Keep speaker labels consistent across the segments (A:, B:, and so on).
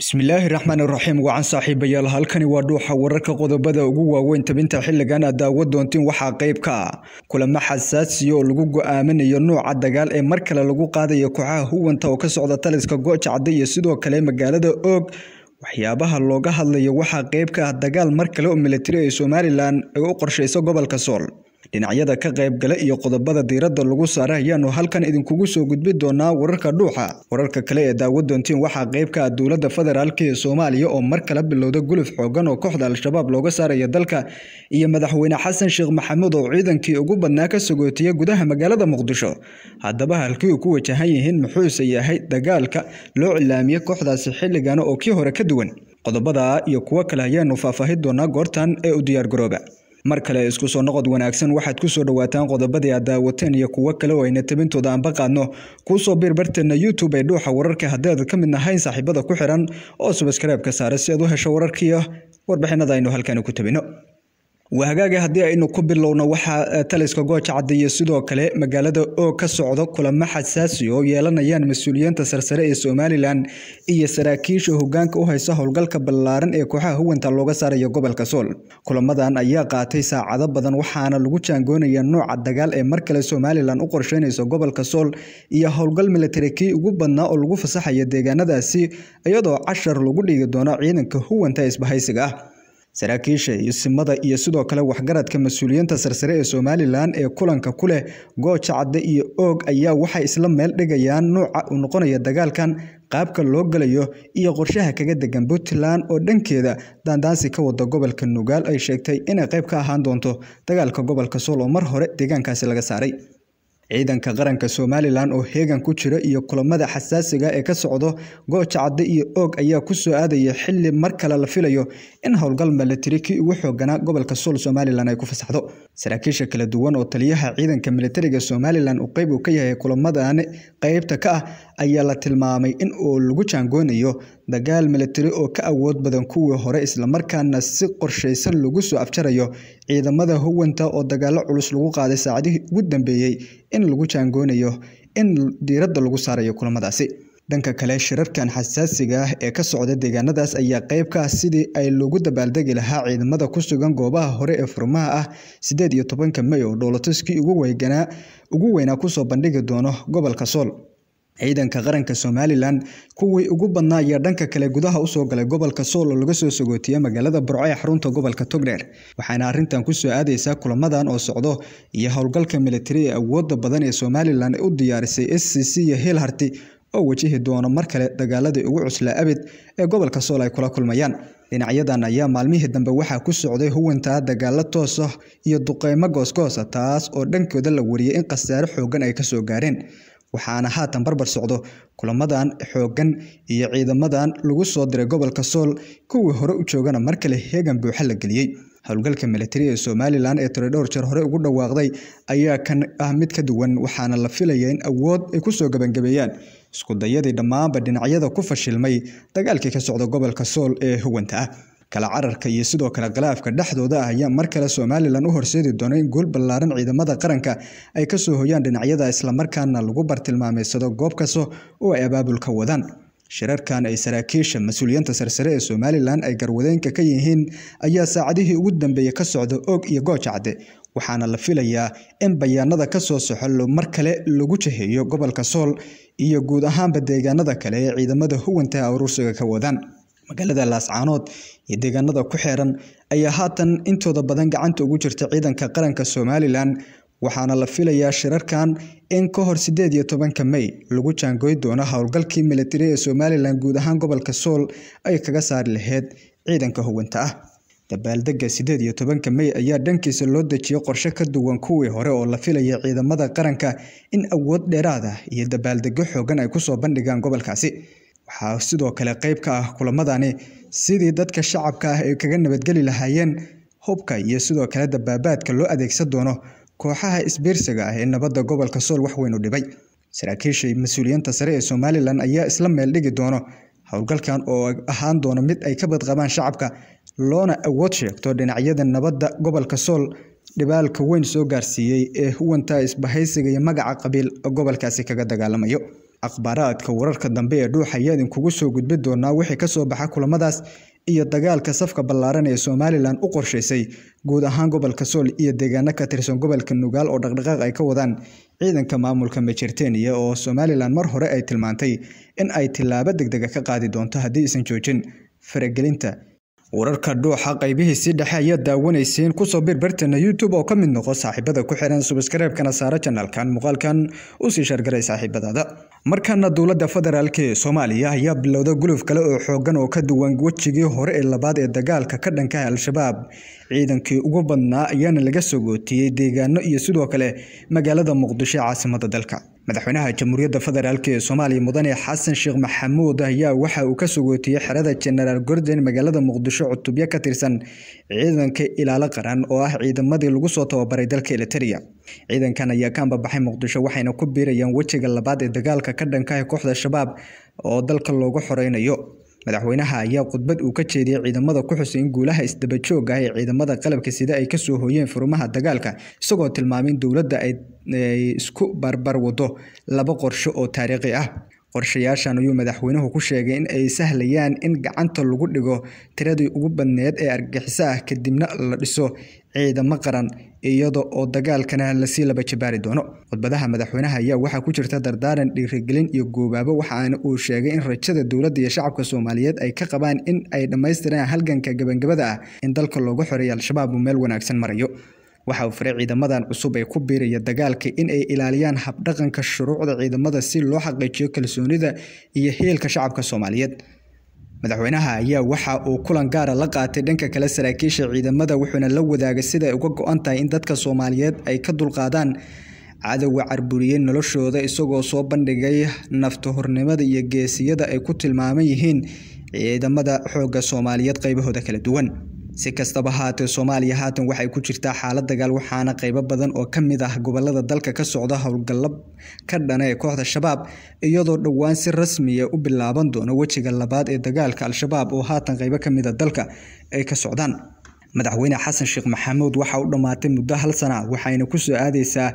A: bismillaahi raxmaan raxiim wacan saaxiibayaal halkani waa dhuuxa wararka qodobada ugu waaweyn tabinta xilligan aad daawo doontiin waxaa qayb ka ah kulamo xasaasiyo oo lagu go-aaminayo nuuca dagaal ee mar kale lagu qaadayo kooxaha huwanta oo ka socda taliska goojacda iyo sidoo kale magaalada oog waxyaabaha looga hadlayo waxaa qayb ka ah dagaal mar kale oo militari ee somalilan ay u qorshayso gobolka sool dhinacyada ka qaybgala iyo qodobada diiradda lagu saara ayaanu halkan idinkugu soo gudbi doonaa wararka dhuuxa wararka kale ee doontiin waxaa qayb ka ah dowladda federaalk ee soomaaliya oo mar kale bilowda guluf xooggan oo kooxda al-shabaab looga saaraya dalka iyo madaxweyne xasan sheekh maxamuud oo ciidankii ugu badnaa ka sagootiya gudaha magaalada muqdisho haddaba halkii uu ku wajahan yihiin muxuuse yahay dagaalka loo cilaamiyey kooxdaasi xilligan oo kii hore ka duwan qodobada iyo kuwo kale ayaanu faahfaahin doonaa goortan ee u diyaargarooba mar kale isku soo noqod wanaagsan waxaad kusoo dhawaataan qodobadii aad daawateen iyo kuwo kale oo ayna tebintooda aanba qaadno kuusoo biirbarteenna youtube ee dhuuxa wararka haddii aad ka mid nahayn saaxiibada ku xiran oo subskaraibka saara si aad u hesho wararkiiyo warbixinada aynu halkani ku tabino wahagaaga haddii aynu ku bilowno waxaa eh, taliska gooja caddeeye sidoo kale magaalada oo ka socdo kulamo xasaasi oo yeelanayaan mas-uuliyiinta sarsare ee somalilan iyo saraakiisha hogaanka u haysta howlgalka ballaaran ee kooxaha huwanta looga saaraya gobolka sool kulamadan ayaa qaatay saacado badan waxaana lagu jaangoonaya nooca dagaal ee mar kale somalilan u qorsheynayso gobolka sool iyo howlgal milatarikii ugu badnaa oo lagu fasaxaya deegaanadaasi iyadoo cashar lagu dhigi doono ciidanka huwanta isbahaysiga ah saraakiisha iyo simada iyo sidoo kale waxgaradka mas-uuliyiinta sarsare ee somalilan ee kulanka ku leh gooja cadde iyo oog ayaa waxay isla meel dhigayaan nuuca uu noqonaya dagaalkan qaabka loo galayo iyo qorshaha kaga degan puntland oo dhankeeda daandaansi ka wada gobolka nugaal ay sheegtay inay qayb ka ahaan doonto dagaalka gobolka sool oo mar hore deegaankaasi laga saaray ciidanka qaranka somalilan oo heegan ku jira iyo kulamada xasaasiga ah ee ka socdo gooja cadde iyo oog ayaa kusoo aadaya xilli mar kale la filayo in howlgal milatari kii ugu xooganaa gobolka suul somalilan ay ku fasaxdo saraakiisha kala duwan oo taliyaha ciidanka militariga somalilan uu qeyb uu ka yahay kulamadaani qaybta ka ah ayaa la tilmaamay in uu lagu jaangoonayo dagaal milatari oo ka awood badan kuwii hore islamarkaana si qorshaysan lagu soo afjarayo ciidamada hawanta oo dagaalo culus lagu qaaday saacadihii ugu dambeeyey in lagu jaangoonayo in diiradda lagu saarayo kulamadaasi dhanka kale shirarkan xasaasiga ah ee ka socda deegaanadaas ayaa qayb ka ah sidii ay lagu dabaaldegi lahaa ciidamada ku sugan goobaha hore ee furmaha ah sideed iyo tobanka may oo dhoolatuskii ugu weynaa kusoo bandhigi doono gobolka sool ciidanka qaranka somalilan kuwii ugu badnaa ayaa dhanka kale gudaha usoo galay gobolka sool oo laga soo sagootiya magaalada burco ee xarunta gobolka togdheer waxaana arrintan kusoo aadaysaa kulamadan oo socdo iyo howlgalka militari ee awooda badan ee somalilan u diyaarisay s c c iyo hiilharti oo wajihi doono mar kale dagaaladii ugu cuslaa abid ee gobolka sool ay kula kulmayaan dhinacyadan ayaa maalmihii dambe waxaa ku socday huwantaa dagaalo toosa ah iyo duqeymo goosgoosa ah, taas oo dhankooda la wariyay in khasaare xooggan ay ka soo gaareen waxaana haatan barbar socdo kulamadan xooggan iyo ciidamadan lagu soo diray gobolka sool kuwii hore u joogana mar kale heegan buuxa la geliyey howlgalka milatari ee somalilan ee tiro dhowr jeer hore ugu dhawaaqday ayaa kan ah mid ka duwan waxaana la filaya in awood ay kusoo gabangabeeyaan iskudayadii dhammaanba dhinacyada ku fashilmay dagaalkii ka socda gobolka sool ee hawanta ah kala cararka iyo sidoo kale khilaafka dhexdooda ah ayaa mar kale somalilan u horseedi doona in guul ballaaran ciidamada qaranka ay ka soo hoyaan dhinacyada islamarkaana lagu bartilmaameysado goob kasta oo ay abaabulka wadaan shirarkan ay saraakiisha mas-uuliyiinta sarsare ee somalilan ay garwadeenka ka yihiin ayaa saacadihii ugu dambeeyey ka socda oog iyo goojacde waxaana la filayaa in bayaanada ka soo soxo mar kale lagu jaheeyo gobolka sool iyo guud ahaanba deegaanada kale ee ciidamada huwantaha aruursiga ka wadaan magaalada laascaanood iyo deegaanada ku xeeran ayaa haatan intooda badan gacanta ugu jirta ciidanka qaranka somalilan waxaana la filayaa shirarkan in ka hor sideed iyo tobanka may lagu jaangooy doono howlgalkii militari ee somalilan guud ahaan gobolka sool ay kaga saari laheyd ciidanka hoganta ah dabaaldega sideed iyo tobanka mey ayaa dhankiisa loo dejiyey qorshe ka duwan kuwii hore oo la filaya ciidamada qaranka in awood dheeraada ah iyo dabaaldego xoogan ay kusoo bandhigaan gobolkaasi waxaa sidoo kale qayb ka ah kulamadani sidii dadka shacabka ah ay kaga nabadgeli lahaayeen hubka iyo sidoo kale dabaabaadka loo adeegsan doono kooxaha isbiirsiga ah ee nabadda gobolka sool wax weynu dhibay saraakiisha mas-uuliyiinta sare ee somalilan ayaa isla meel dhigi doono howlgalkan oo ahaan doono mid ay ka badqabaan shacabka loona awood sheegto dhinacyada nabadda gobolka sool dhibaalka weyn soo gaarsiiyey ee huwantaa isbahaysiga iyo magaca qabiil gobolkaasi kaga dagaalamayo akhbaaraadka wararka dambe ee dhuuxa ayaa idinkugu soo gudbi doonaa wixii ka soo baxa kulamadaas iyo dagaalka safka ballaaran ee somalilan u qorshaysay guud ahaan gobolka sool iyo deegaano ka tirsan gobolka nugaal oo dhaqdhaqaaq ay ka wadaan ciidanka maamulka majerteniya oo somalilan mar hore ay tilmaantay in ay tilaabo dega ah ka qaadi doonto haddii isan joojin faragelinta wararka dhuuxa qaybihiisii dhexe ayaad daawanaysiin kusoo birbartana youtube oo ka mid noqo saaxiibada ku xihan subskreebkana saara janalkan muuqaalkan usii shargaray saaxiibadaada markana dowladda federaalk ee soomaaliya ayaa bilowda guluf kale oo xoogan oo ka duwan wejigii hore ee labaad ee dagaalka ka dhankaha al-shabaab ciidankii ugu badnaa ayaana laga soo gootiyey deegaano iyo sidoo kale magaalada muqdisho ee caasimada dalka madaxweynaha jamhuuriyadda federaalk ee soomaaliya mudane xasan sheekh maxamuud ayaa waxa uu ka sugootiyey xerada jenaraal gordon magaalada muqdisho cutubyo ka tirsan ciidanka ilaalo qaran oo ah ciidamadii lagu soo tababaray dalka eliteria ciidankan ayaa ka ambabaxay muqdisho waxayna ku biirayaan wejiga labaad ee dagaalka ka dhankaha kooxda shabaab oo dalka loogu xoreynayo madaxweynaha ayaa khudbad uu ka jeediyey ciidamada ku xusay in guulaha isdabajooga ah ee ciidamada qalabka sida ay kasoo hooyeen furumaha dagaalka isagoo tilmaamay in dowladda ay isku barbar wado laba qorsho oo taariikhi ah qorshayaashan ayuu madaxweynuhu ku sheegay in ay sahlayaan in gacanta lagu dhigo tiradii ugu badneed ee argagixiso ah kadibna la dhiso ciidamo qaran iyada oo dagaalkana lasii laba jabaari doono khudbadaha madaxweynaha ayaa waxaa ku jirta dardaaran dhiirigelin iyo goobaabo waxaana uu sheegay in rajada dowladda iyo shacabka soomaaliyeed ay ka qabaan in ay dhammaystiraan halganka gabangabada ah in dalka looga xoreeya al-shabaab uu meel wanaagsan marayo waxa uu faray ciidamadan cusub ee ku biiraya dagaalka in ay ilaaliyaan habdhaqanka shuruucda ciidamada si loo xaqiijiyo kalsoonida iyo heelka shacabka soomaaliyeed madaxweynaha ayaa waxa uu kulan gaara ah la qaatay dhanka kale saraakiisha ciidamada wuxuuna la wadaagay sida ay uga go-an tahay in dadka soomaaliyeed ay ka dulqaadaan cadowga carburiyey noloshooda isagoo soo bandhigay naftahornimada iyo geesiyada ay ku tilmaaman yihiin ciidamada xoogga soomaaliyeed qaybahooda kala duwan si kastaba haatee soomaaliya haatan waxay ku jirtaa xaalad dagaal waxaana qaybo badan oo ka mid ah gobolada dalka ka socda howlgallab ka dhana ee kooxda shabaab iyadoo dhowaan si rasmiya ah u bilaaban doona wejiga labaad ee dagaalka al-shabaab oo haatan qaybo ka mid a ah dalka ay ka socdaan madaxweyne xasan sheekh maxamuud waxaa u dhammaatay muddo hal sana waxayna kusoo aadeysaa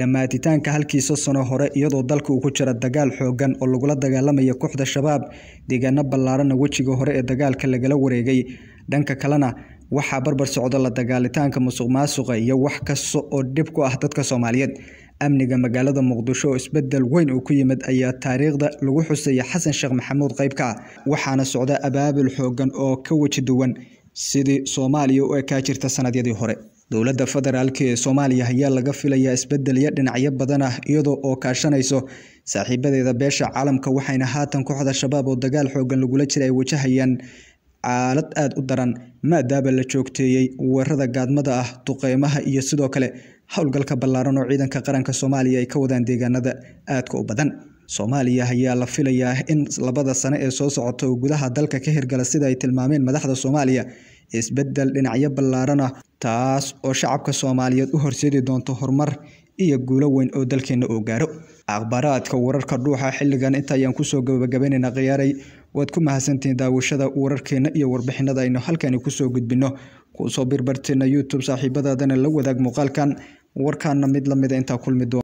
A: dhammaatitaanka halkiisa sano hore iyadoo dalka uu ku jira dagaal xoogan oo lagula dagaalamaya kooxda shabaab deegaano ballaaranna wejiga hore ee dagaalka lagala wareegay dhanka kalena waxaa barbar socda la dagaalitaanka musuq maasuqa iyo wax kasta oo dhib ku ah dadka soomaaliyeed amniga magaalada muqdisho oo isbedel weyn uu ku yimid ayaa taariikhda lagu xusaya xasan sheekh maxamuud qayb ka ah waxaana socda abaabul xoogan oo ka weji duwan sidii soomaaliya u ekaa jirta sannadyadii hore dowladda federaalk ee soomaaliya ayaa laga filayaa isbeddelyo dhinacyo badan ah iyadoo oo kaashanayso saaxiibadeeda beesha caalamka waxayna haatan kooxda shabaab oo dagaal xoogan lagula jira ay wajahayaan xaalad aad u daran maadaaba la joogteeyey weerarada gaadmada ah duqeymaha iyo sidoo kale howlgalka ballaaran oo ciidanka qaranka soomaaliya ay ka wadaan deegaanada aadka u badan soomaaliya ayaa la filayaa in labada sane ee soo socota oo gudaha dalka ka hirgala sida ay tilmaameen madaxda soomaaliya isbedel dhinacyo ballaaran ah taas oo shacabka soomaaliyeed u horseedi doonto horumar iyo guulo weyn oo dalkeenna uu gaaro akhbaaraadka wararka dhuuxa xilligan inta ayaan kusoo gabagabanaynaa khiyaaray waad ku mahadsantihiin daawashada wararkeena iyo warbixinada aynu halkani kusoo gudbinno kusoo birbarteena youtube saaxiibadaadana la wadaag muuqaalkan warkaana mid lamida intaa kulmi doona